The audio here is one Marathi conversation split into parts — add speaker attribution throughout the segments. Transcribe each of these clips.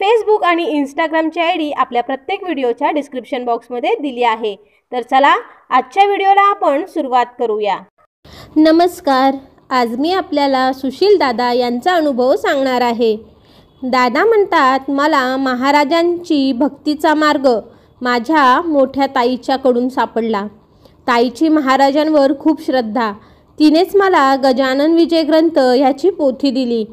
Speaker 1: फेसबुक आणि इंस्टाग्रामची आय डी आपल्या प्रत्येक व्हिडिओच्या डिस्क्रिप्शन बॉक्समध्ये दिली आहे तर चला आजच्या व्हिडिओला आपण सुरुवात करूया नमस्कार आज मी आपल्याला सुशील दादा यांचा अनुभव सांगणार आहे दादा म्हणतात मला महाराजांची भक्तीचा मार्ग माझ्या मोठ्या ताईच्याकडून सापडला ताईची महाराजांवर खूप श्रद्धा तिनेच मला गजानन विजय ग्रंथ ह्याची पोथी दिली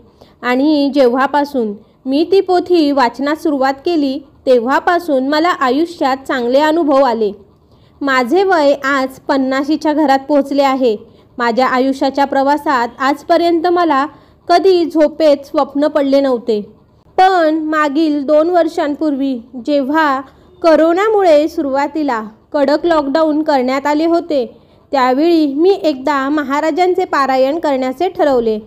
Speaker 1: आणि जेव्हापासून मी ती पोथी वाचनास सुरुवात केली तेव्हापासून मला आयुष्यात चांगले अनुभव आले माझे वय आज पन्नाशीच्या घरात पोहोचले आहे माझ्या आयुष्याच्या प्रवासात आजपर्यंत मला कधी झोपेत स्वप्न पडले नव्हते पण मागील दोन वर्षांपूर्वी जेव्हा करोनामुळे सुरुवातीला कडक लॉकडाऊन करण्यात आले होते त्यावेळी मी एकदा महाराजांचे पारायण करण्याचे ठरवले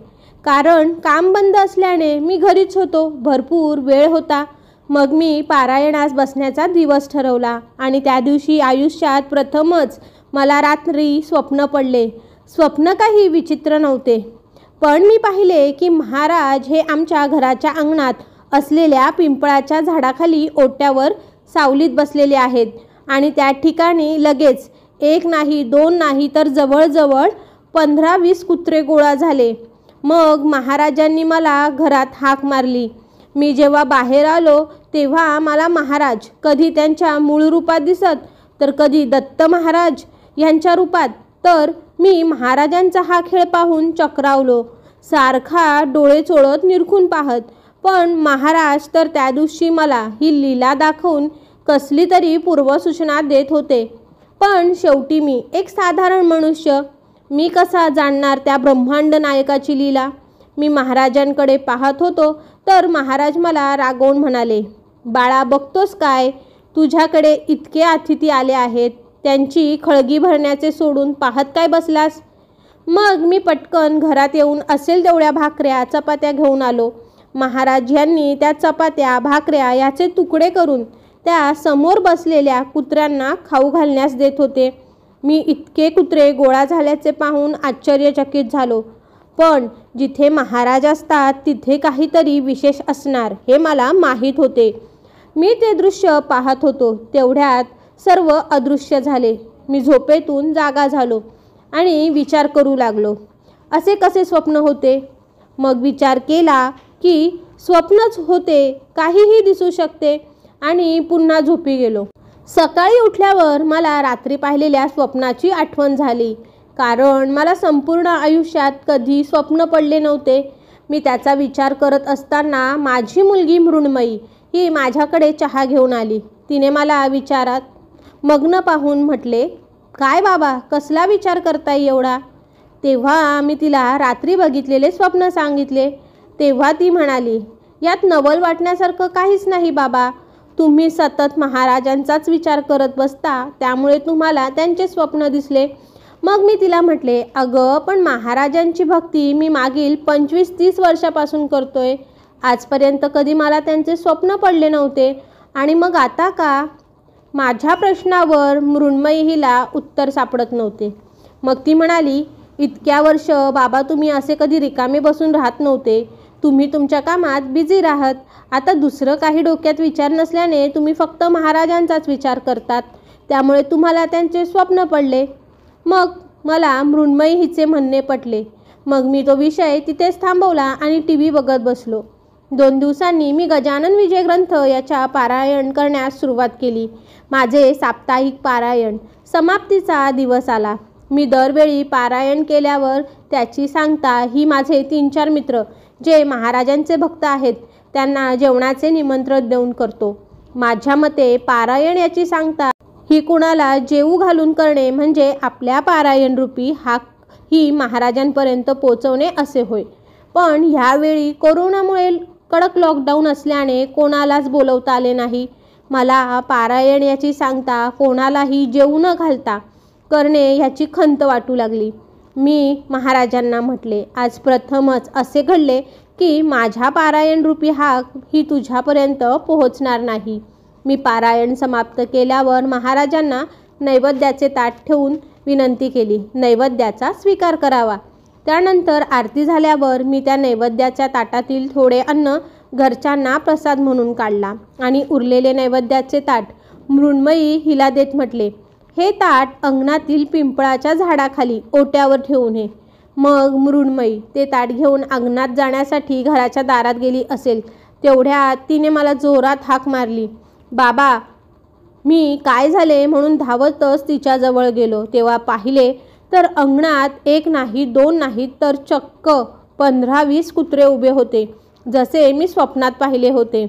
Speaker 1: कारण काम बंद असल्याने मी घरीच होतो भरपूर वेळ होता मग मी पारायणास बसण्याचा दिवस ठरवला आणि त्या दिवशी आयुष्यात प्रथमच मला रात्री स्वप्न पडले स्वप्न काही विचित्र नव्हते पण मी पाहिले की महाराज हे आमच्या घराच्या अंगणात असलेल्या पिंपळाच्या झाडाखाली ओट्यावर सावलीत बसलेले आहेत आणि त्या ठिकाणी लगेच एक नाही दोन नाही तर जवळजवळ पंधरा वीस कुत्रे गोळा झाले मग महाराजांनी मला घरात हाक मारली मी जेव्हा बाहेर आलो तेव्हा मला महाराज कधी त्यांच्या मूळ रूपात दिसत तर कधी दत्त महाराज यांच्या रूपात तर मी महाराजांचा हा खेळ पाहून चक्रावलो सारखा डोळे चोळत निरखून पाहत पण महाराज तर त्या दिवशी मला ही लीला दाखवून कसली तरी पूर्वसूचना देत होते पण शेवटी मी एक साधारण मनुष्य मी कसा जाणणार त्या ब्रह्मांड नायकाची लीला मी महाराजांकडे पाहत होतो तर महाराज मला रागवून म्हणाले बाळा बघतोस काय तुझ्याकडे इतके अतिथी आले आहेत त्यांची खळगी भरण्याचे सोडून पाहत काय बसलास मग मी पटकन घरात येऊन असेल तेवढ्या भाकऱ्या चपात्या घेऊन आलो महाराज यांनी त्या चपात्या भाकऱ्या याचे तुकडे करून त्या समोर बसलेल्या कुत्र्यांना खाऊ घालण्यास देत होते मी इतके कुत्रे गोळा झाल्याचे पाहून आश्चर्यचकित झालो पण जिथे महाराज असतात तिथे काहीतरी विशेष असणार हे मला माहीत होते मी ते दृश्य पाहत होतो तेवढ्यात सर्व अदृश्य झाले मी झोपेतून जागा झालो आणि विचार करू लागलो असे कसे स्वप्न होते मग विचार केला की स्वप्नच होते काहीही दिसू शकते आणि पुन्हा झोपी गेलो सकाळी उठल्यावर मला रात्री पाहिलेल्या स्वप्नाची आठवण झाली कारण मला संपूर्ण आयुष्यात कधी स्वप्न पडले नव्हते मी त्याचा विचार करत असताना माझी मुलगी मृण्मयी ही माझ्याकडे चहा घेऊन आली तिने मला विचारात मग्न पाहून म्हटले काय बाबा कसला विचार करताय एवढा तेव्हा मी तिला रात्री बघितलेले स्वप्न सांगितले तेव्हा ती म्हणाली यात नवल वाटण्यासारखं काहीच नाही बाबा तुम्ही सतत महाराजांचाच विचार करत बसता त्यामुळे तुम्हाला त्यांचे स्वप्न दिसले मग मी तिला म्हटले अगं पण महाराजांची भक्ती मी मागील पंचवीस तीस वर्षापासून करतोय आजपर्यंत कधी मला त्यांचे स्वप्न पडले नव्हते आणि मग आता का माझ्या प्रश्नावर मृण्मयी हिला उत्तर सापडत नव्हते मग ती म्हणाली इतक्या वर्ष बाबा तुम्ही असे कधी रिकामे बसून राहत नव्हते तुम्ही तुमच्या कामात बिझी राहत आता दुसरं काही डोक्यात विचार नसल्याने तुम्ही फक्त महाराजांचाच विचार करतात त्यामुळे तुम्हाला त्यांचे स्वप्न पडले मग मला मृण्मयी हिचे म्हणणे पटले मग मी तो विषय तिथेच थांबवला आणि टी व्ही बघत बसलो दोन दिवसांनी मी गजानन विजय ग्रंथ याच्या पारायण करण्यास सुरुवात केली माझे साप्ताहिक पारायण समाप्तीचा दिवस आला मी दरवेळी पारायण केल्यावर त्याची सांगता ही माझे तीन चार मित्र जे महाराजांचे भक्त आहेत त्यांना जेवणाचे निमंत्रण देऊन करतो माझ्या मते पारायण याची सांगता ही कुणाला जेऊ घालून करणे म्हणजे आपल्या पारायण रूपी हा ही महाराजांपर्यंत पोचवणे असे होय पण ह्यावेळी कोरोनामुळे कडक लॉकडाऊन असल्याने कोणालाच बोलवता आले नाही मला पारायण याची सांगता कोणालाही जेऊ न घालता करणे ह्याची खंत वाटू लागली मी महाराजांना म्हटले आज प्रथमच असे घडले की माझ्या पारायण रूपी हाक ही तुझ्यापर्यंत पोहोचणार नाही मी पारायण समाप्त केल्यावर महाराजांना नैवेद्याचे ताट ठेवून विनंती केली नैवेद्याचा स्वीकार करावा त्यानंतर आरती झाल्यावर मी त्या नैवेद्याच्या ताटातील थोडे अन्न घरच्यांना प्रसाद म्हणून काढला आणि उरलेले नैवेद्याचे ताट मृण्मयी हिला देत म्हटले हे ताट अंगणातील पिंपळाच्या झाडाखाली ओट्यावर ठेवून हे मग मृणमयी ते ताट घेऊन अंगणात जाण्यासाठी घराच्या दारात गेली असेल तेवढ्या तिने मला जोरात हाक मारली बाबा मी काय झाले म्हणून धावतच तिच्याजवळ गेलो तेव्हा पाहिले तर अंगणात एक नाही दोन नाही तर चक्क पंधरा वीस कुत्रे उभे होते जसे मी स्वप्नात पाहिले होते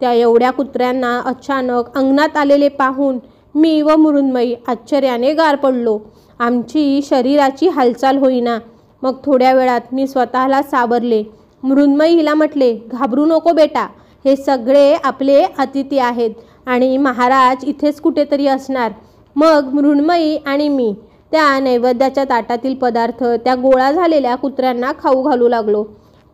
Speaker 1: त्या एवढ्या कुत्र्यांना अचानक अंगणात आलेले पाहून मी व मृण्मयी आश्चर्याने गार पडलो आमची शरीराची हालचाल होईना मग थोड्या वेळात मी स्वतःला सावरले मृण्मयी हिला म्हटले घाबरू नको बेटा हे सगळे आपले अतिथी आहेत आणि महाराज इथेच कुठेतरी असणार मग मृण्मयी आणि मी त्या नैवेद्याच्या ताटातील पदार्थ त्या गोळा झालेल्या कुत्र्यांना खाऊ घालू लागलो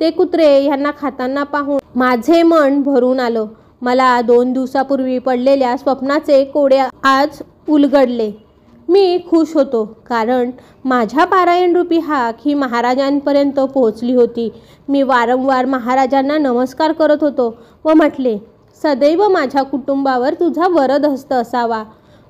Speaker 1: ते कुत्रे यांना खाताना पाहून माझे मन भरून आलं मला दोन दिवसापूर्वी पडलेल्या स्वप्नाचे कोडे आज उलगडले मी खुश होतो कारण माझ्या पारायणरूपी हाक ही महाराजांपर्यंत पोहोचली होती मी वारंवार महाराजांना नमस्कार करत होतो व म्हटले सदैव माझ्या कुटुंबावर तुझा वरद हस्त असावा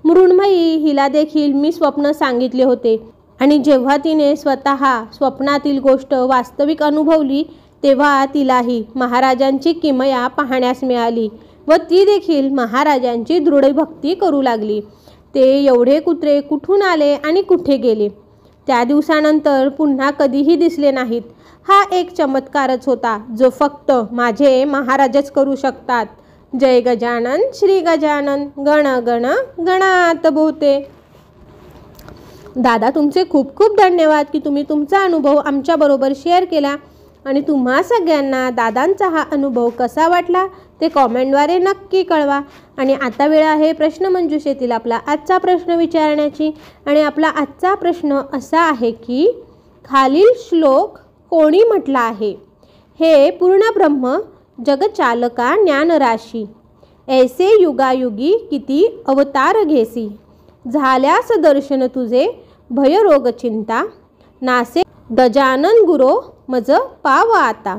Speaker 1: मृणमयी हिला देखील मी स्वप्न सांगितले होते आणि जेव्हा तिने स्वतः स्वप्नातील गोष्ट वास्तविक अनुभवली तेव्हा तिलाही महाराजांची किमया पाहण्यास मिळाली व ती देखील महाराजांची दृढ भक्ती करू लागली ते एवढे कुत्रे कुठून आले आणि कुठे गेले त्या दिवसानंतर पुन्हा कधीही दिसले नाहीत हा एक चमत्कारच होता जो फक्त माझे महाराजच करू शकतात जय गजानन श्री गजानन गण गण गणात बोते दादा तुमचे खूप खूप धन्यवाद की तुम्ही तुमचा अनुभव आमच्याबरोबर शेअर केला आणि तुम्हा सगळ्यांना दादांचा हा अनुभव कसा वाटला ते कॉमेंटद्वारे नक्की कळवा आणि आता वेळ आहे प्रश्नमंजुषेतील आपला आजचा प्रश्न विचारण्याची आणि आपला आजचा प्रश्न असा आहे की खालील श्लोक कोणी म्हटला आहे हे पूर्ण ब्रह्म जगचालका ज्ञानराशी ऐसे युगायुगी किती अवतार घेसी झाल्यास दर्शन तुझे भयरोगचिंता नासे गजानन गुरो मज पाव आता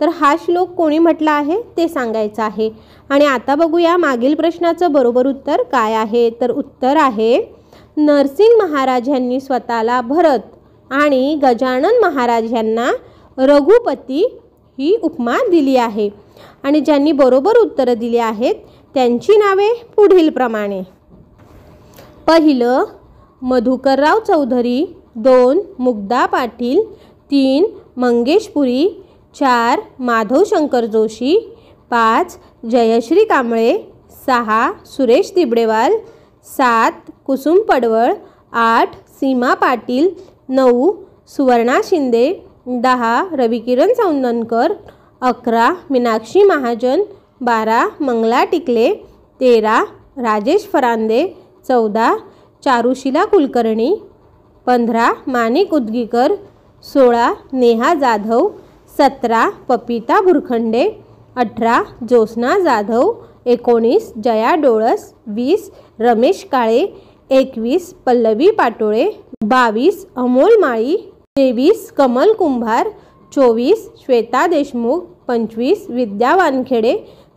Speaker 1: तर हा श्लोक कोणी म्हटला आहे ते सांगायचं आहे आणि आता बघूया मागील प्रश्नाचं बरोबर उत्तर काय आहे तर उत्तर आहे नरसिंग महाराज यांनी स्वतःला भरत आणि गजानन महाराज यांना रघुपती ही उपमा दिली आहे आणि ज्यांनी बरोबर उत्तरं दिली आहेत त्यांची नावे पुढीलप्रमाणे पहिलं मधुकरराव चौधरी दोन मुग्धा पाटील तीन मंगेश पुरी चार माधव शंकर जोशी पाच जयश्री कांबळे सहा सुरेश दिबडेवाल सात कुसुम पडवळ आठ सीमा पाटील नऊ सुवर्णा शिंदे दहा रविकिरण सौंदनकर अकरा मीनाक्षी महाजन बारा मंगला टिकले तेरा राजेश फरांदे चौदा चारुशिला कुलकर्णी पंधरा माणिक उदगीकर सोळा नेहा जाधव सतरा पपिता भुरखंडे अठरा ज्योत्स्ना जाधव एकोणीस जया डोळस वीस रमेश काळे एकवीस पल्लवी पाटोळे बावीस अमोल माळी तेवीस कमल कुंभार चोवीस श्वेता देशमुख पंचवीस विद्या वानखेडे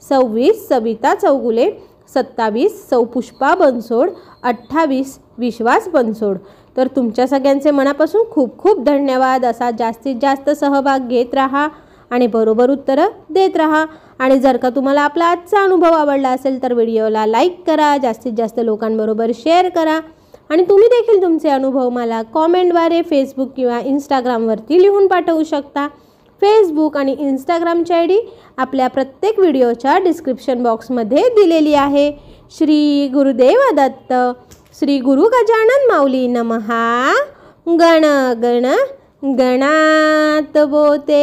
Speaker 1: सव्वीस सविता चौगुले सत्तावीस सौपुष्पा बनसोड अठ्ठावीस विश्वास बनसोड तर तुमच्या सगळ्यांचे मनापासून खूप खूप धन्यवाद असा जास्तीत जास्त सहभाग घेत राहा आणि बरोबर उत्तरं देत राहा आणि जर का तुम्हाला आपला आजचा अनुभव आवडला असेल तर व्हिडिओला लाईक करा जास्तीत जास्त लोकांबरोबर शेअर करा आणि तुम्ही देखील तुमचे अनुभव मला कॉमेंटद्वारे फेसबुक किंवा इंस्टाग्रामवरती लिहून पाठवू शकता फेसबुक आणि इन्स्टाग्रामची आय डी आपल्या प्रत्येक व्हिडिओच्या डिस्क्रिप्शन बॉक्समध्ये दिलेली आहे श्री गुरुदेव दत्त श्री गुरु गजानन माऊली नमहा गण गण गणात बोते